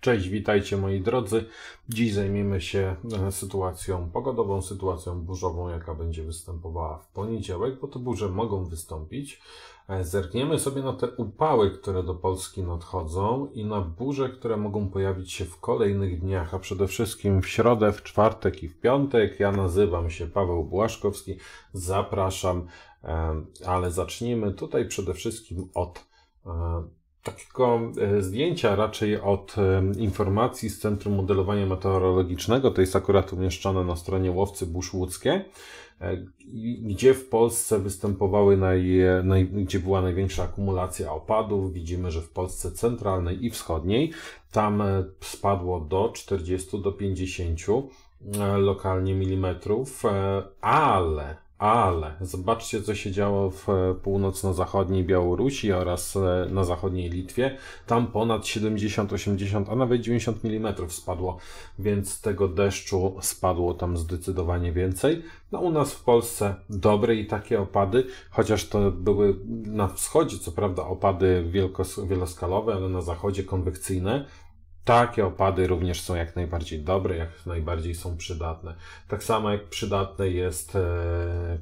Cześć, witajcie moi drodzy. Dziś zajmiemy się e, sytuacją pogodową, sytuacją burzową, jaka będzie występowała w poniedziałek, bo te burze mogą wystąpić. E, zerkniemy sobie na te upały, które do Polski nadchodzą i na burze, które mogą pojawić się w kolejnych dniach, a przede wszystkim w środę, w czwartek i w piątek. Ja nazywam się Paweł Błaszkowski, zapraszam, e, ale zacznijmy tutaj przede wszystkim od takiego e, zdjęcia raczej od e, informacji z Centrum Modelowania Meteorologicznego, to jest akurat umieszczone na stronie Łowcy Busz Łódzkie, e, gdzie w Polsce występowały, naj, naj, gdzie była największa akumulacja opadów. Widzimy, że w Polsce centralnej i wschodniej tam spadło do 40 do 50 lokalnie milimetrów, ale ale zobaczcie, co się działo w e, północno-zachodniej Białorusi oraz e, na zachodniej Litwie. Tam ponad 70, 80, a nawet 90 mm spadło, więc tego deszczu spadło tam zdecydowanie więcej. No u nas w Polsce dobre i takie opady, chociaż to były na wschodzie, co prawda, opady wielkoskalowe, ale na zachodzie konwekcyjne. Takie opady również są jak najbardziej dobre, jak najbardziej są przydatne. Tak samo jak przydatne jest e,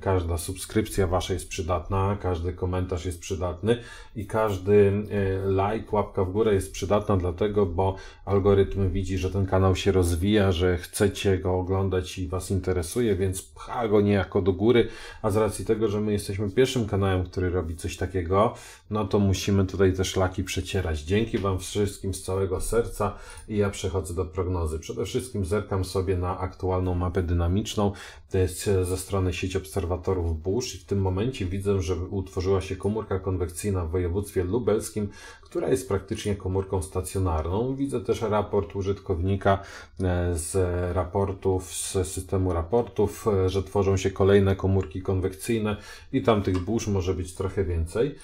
każda subskrypcja wasza jest przydatna, każdy komentarz jest przydatny i każdy e, like, łapka w górę jest przydatna dlatego, bo algorytm widzi, że ten kanał się rozwija, że chcecie go oglądać i was interesuje, więc pcha go niejako do góry, a z racji tego, że my jesteśmy pierwszym kanałem, który robi coś takiego, no to musimy tutaj te szlaki przecierać. Dzięki wam wszystkim z całego serca i ja przechodzę do prognozy. Przede wszystkim zerkam sobie na aktualną mapę dynamiczną, to jest e, ze strony sieci obserwatorów burz i w tym momencie widzę, że utworzyła się komórka konwekcyjna w województwie lubelskim, która jest praktycznie komórką stacjonarną. Widzę też raport użytkownika e, z raportów, z systemu raportów, e, że tworzą się kolejne komórki konwekcyjne i tam tych burz może być trochę więcej.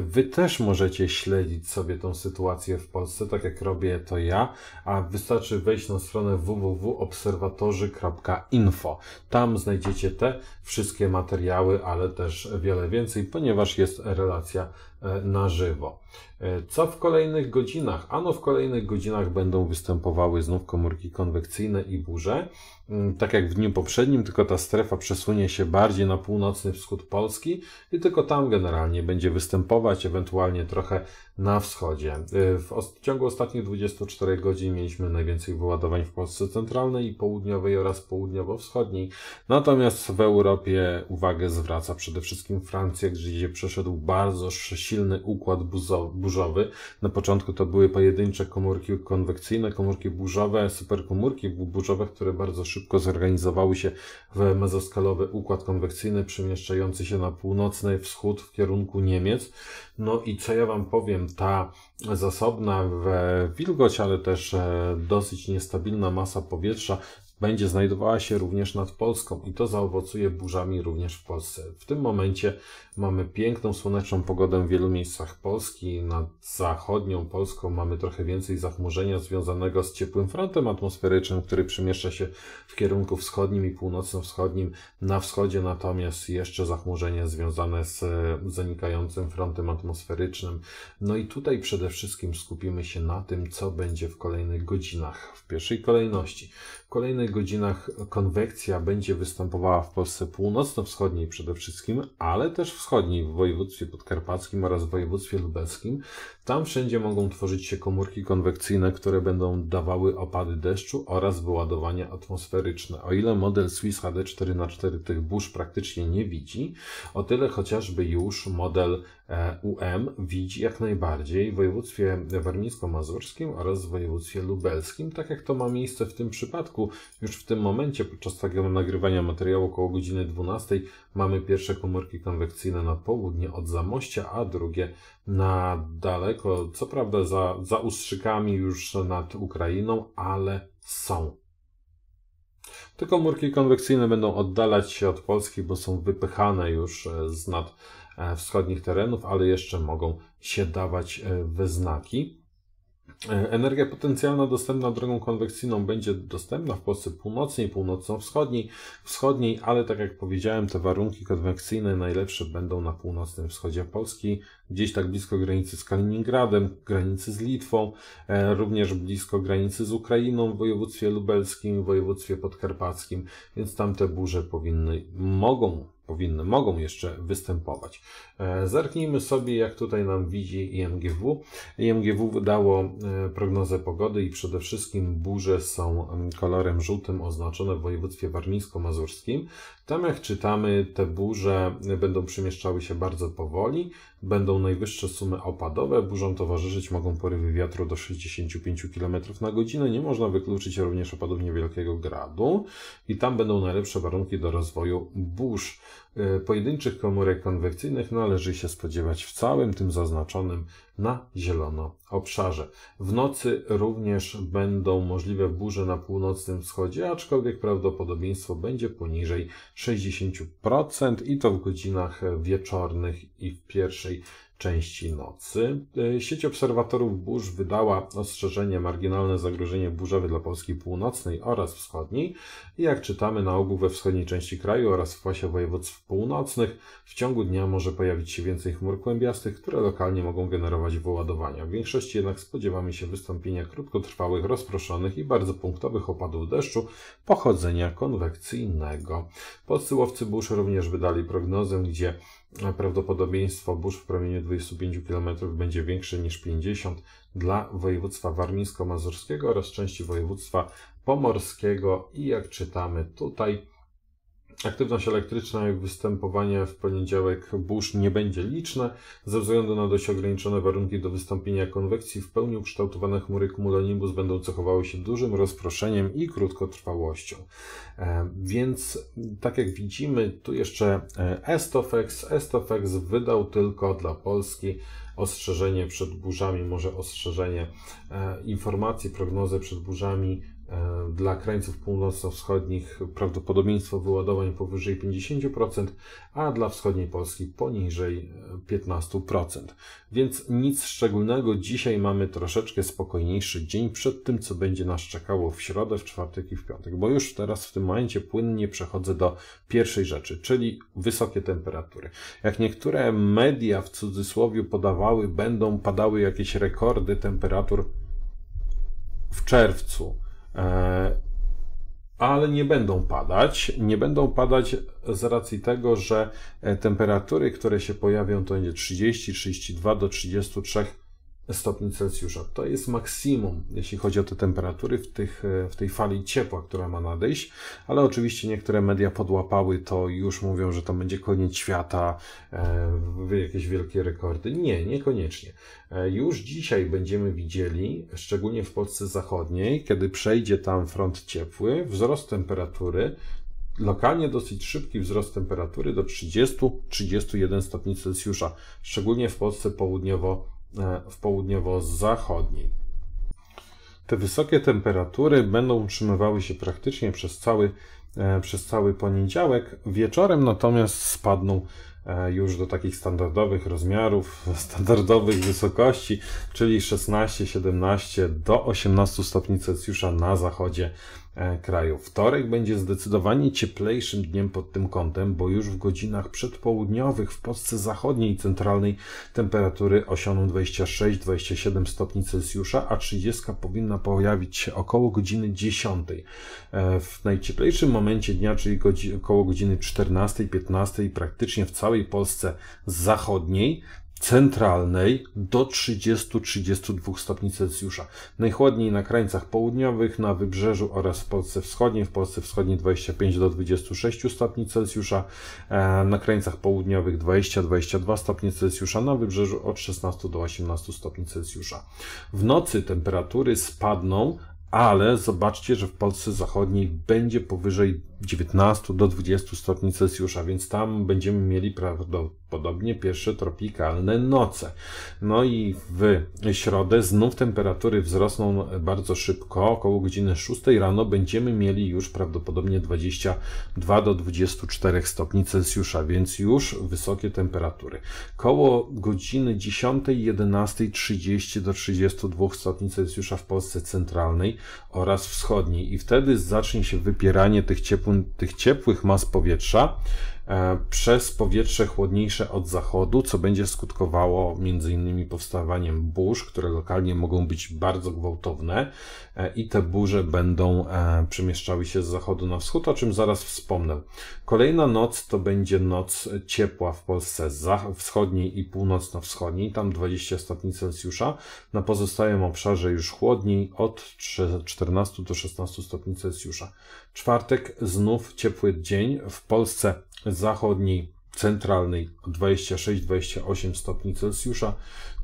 Wy też możecie śledzić sobie tą sytuację w Polsce, tak jak robię to ja a wystarczy wejść na stronę www.obserwatorzy.info. Tam znajdziecie te wszystkie materiały, ale też wiele więcej, ponieważ jest relacja E, na żywo. E, co w kolejnych godzinach? Ano w kolejnych godzinach będą występowały znów komórki konwekcyjne i burze. Mm, tak jak w dniu poprzednim, tylko ta strefa przesunie się bardziej na północny wschód Polski i tylko tam generalnie będzie występować, ewentualnie trochę na wschodzie. E, w ciągu ostatnich 24 godzin mieliśmy najwięcej wyładowań w Polsce centralnej i południowej oraz południowo-wschodniej. Natomiast w Europie uwagę zwraca przede wszystkim Francja, gdzie przeszedł bardzo silny silny układ burzowy. Na początku to były pojedyncze komórki konwekcyjne, komórki burzowe, superkomórki burzowe, które bardzo szybko zorganizowały się w mezoskalowy układ konwekcyjny przemieszczający się na północny wschód w kierunku Niemiec. No i co ja Wam powiem, ta zasobna w wilgoć, ale też e, dosyć niestabilna masa powietrza będzie znajdowała się również nad Polską i to zaowocuje burzami również w Polsce. W tym momencie mamy piękną słoneczną pogodę w wielu miejscach Polski. Nad zachodnią Polską mamy trochę więcej zachmurzenia związanego z ciepłym frontem atmosferycznym, który przemieszcza się w kierunku wschodnim i północno-wschodnim. Na wschodzie natomiast jeszcze zachmurzenie związane z zanikającym frontem atmosferycznym. No i tutaj przede wszystkim skupimy się na tym, co będzie w kolejnych godzinach. W pierwszej kolejności. W kolejnych godzinach konwekcja będzie występowała w Polsce północno-wschodniej przede wszystkim, ale też wschodniej, w województwie podkarpackim oraz w województwie lubelskim. Tam wszędzie mogą tworzyć się komórki konwekcyjne, które będą dawały opady deszczu oraz wyładowania atmosferyczne. O ile model Swiss HD 4x4 tych burz praktycznie nie widzi, o tyle chociażby już model UM widzi jak najbardziej w województwie warmińsko-mazurskim oraz w województwie lubelskim, tak jak to ma miejsce w tym przypadku. Już w tym momencie, podczas takiego nagrywania materiału około godziny 12, mamy pierwsze komórki konwekcyjne na południe od Zamościa, a drugie na daleko, co prawda za, za ustrzykami już nad Ukrainą, ale są te komórki konwekcyjne będą oddalać się od Polski, bo są wypychane już e, z nad e, wschodnich terenów, ale jeszcze mogą się dawać we znaki. E, energia potencjalna dostępna drogą konwekcyjną będzie dostępna w Polsce północnej, północno-wschodniej, wschodniej, ale tak jak powiedziałem, te warunki konwekcyjne najlepsze będą na północnym wschodzie Polski, gdzieś tak blisko granicy z Kaliningradem, granicy z Litwą, e, również blisko granicy z Ukrainą w województwie lubelskim, w województwie podkarpackim, więc tam te burze powinny, mogą powinny, mogą jeszcze występować. E, zerknijmy sobie, jak tutaj nam widzi IMGW. IMGW wydało e, prognozę pogody i przede wszystkim burze są mm, kolorem żółtym oznaczone w województwie warmińsko-mazurskim. Tam jak czytamy, te burze będą przemieszczały się bardzo powoli, Będą najwyższe sumy opadowe, burzom towarzyszyć mogą porywy wiatru do 65 km na godzinę. Nie można wykluczyć również opadów niewielkiego gradu i tam będą najlepsze warunki do rozwoju burz. E, pojedynczych komórek konwekcyjnych należy się spodziewać w całym tym zaznaczonym na zielono obszarze. W nocy również będą możliwe burze na północnym wschodzie, aczkolwiek prawdopodobieństwo będzie poniżej 60% i to w godzinach wieczornych i w pierwszej części nocy. E, sieć obserwatorów burz wydała ostrzeżenie marginalne zagrożenie burzowe dla Polski północnej oraz wschodniej. I jak czytamy, na ogół we wschodniej części kraju oraz w pasie województw północnych w ciągu dnia może pojawić się więcej chmur kłębiastych, które lokalnie mogą generować wyładowania. W większości jednak spodziewamy się wystąpienia krótkotrwałych, rozproszonych i bardzo punktowych opadów deszczu pochodzenia konwekcyjnego. Podsyłowcy burz również wydali prognozę, gdzie prawdopodobieństwo burz w promieniu 25 km będzie większe niż 50 dla województwa warmińsko-mazurskiego oraz części województwa pomorskiego i jak czytamy tutaj Aktywność elektryczna, jak występowanie w poniedziałek burz nie będzie liczne, ze względu na dość ograniczone warunki do wystąpienia konwekcji w pełni ukształtowane chmury cumulonimbus będą cechowały się dużym rozproszeniem i krótkotrwałością. E, więc tak jak widzimy, tu jeszcze e, Estofex. Estofex wydał tylko dla Polski ostrzeżenie przed burzami, może ostrzeżenie e, informacji, prognozy przed burzami E, dla krańców północno-wschodnich prawdopodobieństwo wyładowań powyżej 50%, a dla wschodniej Polski poniżej 15%. E, Więc nic szczególnego, dzisiaj mamy troszeczkę spokojniejszy dzień przed tym, co będzie nas czekało w środę, w czwartek i w piątek, bo już teraz w tym momencie płynnie przechodzę do pierwszej rzeczy, czyli wysokie temperatury. Jak niektóre media w cudzysłowie podawały, będą padały jakieś rekordy temperatur w czerwcu E, ale nie będą padać. Nie będą padać z racji tego, że e, temperatury, które się pojawią, to będzie 30, 32 do 33 stopni Celsjusza. To jest maksimum, jeśli chodzi o te temperatury w, tych, e, w tej fali ciepła, która ma nadejść, ale oczywiście niektóre media podłapały to i już mówią, że to będzie koniec świata, e, jakieś wielkie rekordy. Nie, niekoniecznie. E, już dzisiaj będziemy widzieli, szczególnie w Polsce Zachodniej, kiedy przejdzie tam front ciepły, wzrost temperatury lokalnie dosyć szybki wzrost temperatury do 30-31 stopni Celsjusza, szczególnie w Polsce południowo E, w południowo-zachodniej. Te wysokie temperatury będą utrzymywały się praktycznie przez cały, e, przez cały poniedziałek. Wieczorem natomiast spadną e, już do takich standardowych rozmiarów, standardowych wysokości, czyli 16, 17 do 18 stopni Celsjusza na zachodzie E, kraju. Wtorek będzie zdecydowanie cieplejszym dniem pod tym kątem, bo już w godzinach przedpołudniowych w Polsce zachodniej i centralnej temperatury osiągną 26-27 stopni Celsjusza, a 30 powinna pojawić się około godziny 10. E, w najcieplejszym momencie dnia, czyli około godziny 14-15 praktycznie w całej Polsce zachodniej centralnej do 30-32 stopni Celsjusza. Najchłodniej na krańcach południowych, na wybrzeżu oraz w Polsce wschodniej. W Polsce wschodniej 25 do 26 stopni Celsjusza, e, na krańcach południowych 20-22 stopni Celsjusza, na wybrzeżu od 16 do 18 stopni Celsjusza. W nocy temperatury spadną ale zobaczcie, że w Polsce Zachodniej będzie powyżej 19 do 20 stopni Celsjusza, więc tam będziemy mieli prawdopodobnie pierwsze tropikalne noce. No i w środę znów temperatury wzrosną bardzo szybko. Około godziny 6 rano będziemy mieli już prawdopodobnie 22 do 24 stopni Celsjusza, więc już wysokie temperatury. Koło godziny 10, 11, 30 do 32 stopni Celsjusza w Polsce centralnej oraz wschodniej i wtedy zacznie się wypieranie tych ciepłych tych ciepłych mas powietrza, E, przez powietrze chłodniejsze od zachodu, co będzie skutkowało m.in. powstawaniem burz, które lokalnie mogą być bardzo gwałtowne e, i te burze będą e, przemieszczały się z zachodu na wschód, o czym zaraz wspomnę. Kolejna noc to będzie noc ciepła w Polsce wschodniej i północno-wschodniej, tam 20 stopni Celsjusza, na pozostałym obszarze już chłodniej od 14 do 16 stopni Celsjusza. Czwartek znów ciepły dzień w Polsce zachodniej, centralnej 26-28 stopni Celsjusza.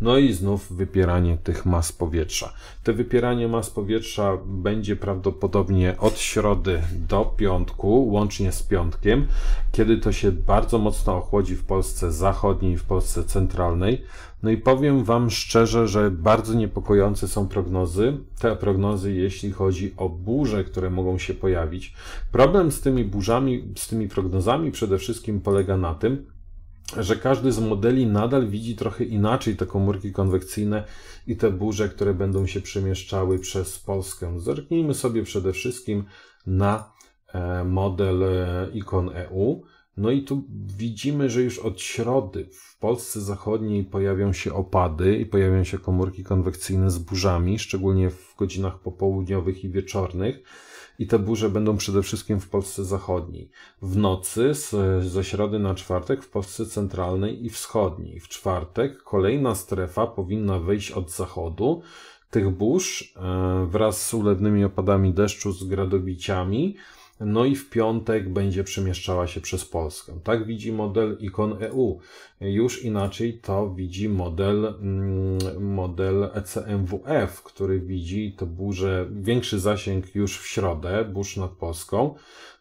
No i znów wypieranie tych mas powietrza. Te wypieranie mas powietrza będzie prawdopodobnie od środy do piątku, łącznie z piątkiem, kiedy to się bardzo mocno ochłodzi w Polsce zachodniej w Polsce centralnej. No i powiem Wam szczerze, że bardzo niepokojące są prognozy. Te prognozy, jeśli chodzi o burze, które mogą się pojawić. Problem z tymi burzami, z tymi prognozami przede wszystkim polega na tym, że każdy z modeli nadal widzi trochę inaczej te komórki konwekcyjne i te burze, które będą się przemieszczały przez Polskę. Zerknijmy sobie przede wszystkim na e, model e, ikon EU. No i tu widzimy, że już od środy w Polsce zachodniej pojawią się opady i pojawią się komórki konwekcyjne z burzami, szczególnie w godzinach popołudniowych i wieczornych. I te burze będą przede wszystkim w Polsce zachodniej. W nocy z, ze środy na czwartek w Polsce centralnej i wschodniej. W czwartek kolejna strefa powinna wyjść od zachodu. Tych burz e, wraz z ulewnymi opadami deszczu, z gradobiciami, no i w piątek będzie przemieszczała się przez Polskę. Tak widzi model ikon EU. Już inaczej to widzi model, mm, model ECMWF, który widzi to burzę, większy zasięg już w środę, burz nad Polską.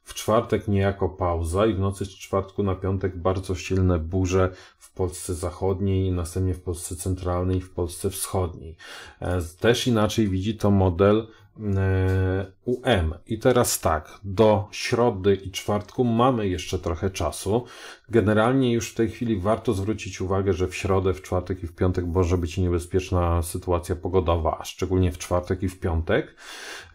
W czwartek niejako pauza i w nocy z czwartku na piątek bardzo silne burze w Polsce zachodniej, następnie w Polsce centralnej i w Polsce wschodniej. E, też inaczej widzi to model UM. I teraz tak, do środy i czwartku mamy jeszcze trochę czasu. Generalnie już w tej chwili warto zwrócić uwagę, że w środę, w czwartek i w piątek może być niebezpieczna sytuacja pogodowa, szczególnie w czwartek i w piątek.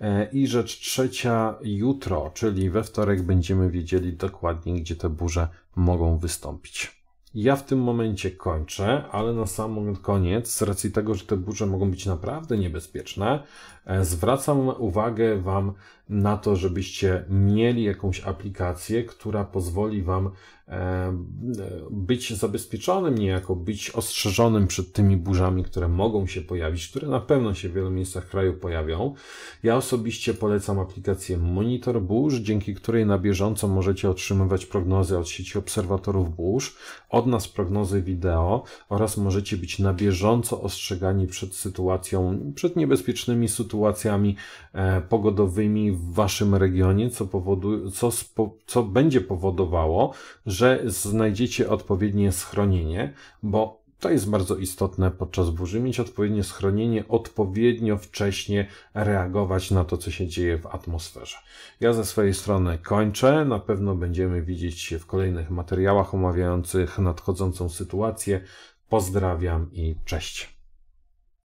E, I rzecz trzecia, jutro, czyli we wtorek będziemy wiedzieli dokładnie, gdzie te burze mogą wystąpić. Ja w tym momencie kończę, ale na sam koniec, z racji tego, że te burze mogą być naprawdę niebezpieczne, E, zwracam uwagę Wam na to, żebyście mieli jakąś aplikację, która pozwoli Wam e, być zabezpieczonym niejako, być ostrzeżonym przed tymi burzami, które mogą się pojawić, które na pewno się w wielu miejscach kraju pojawią. Ja osobiście polecam aplikację Monitor Burz, dzięki której na bieżąco możecie otrzymywać prognozy od sieci obserwatorów burz, od nas prognozy wideo oraz możecie być na bieżąco ostrzegani przed sytuacją, przed niebezpiecznymi sytuacjami, sytuacjami e, pogodowymi w waszym regionie, co, powoduje, co, spo, co będzie powodowało, że znajdziecie odpowiednie schronienie, bo to jest bardzo istotne podczas burzy, mieć odpowiednie schronienie, odpowiednio wcześnie reagować na to, co się dzieje w atmosferze. Ja ze swojej strony kończę. Na pewno będziemy widzieć się w kolejnych materiałach omawiających nadchodzącą sytuację. Pozdrawiam i cześć.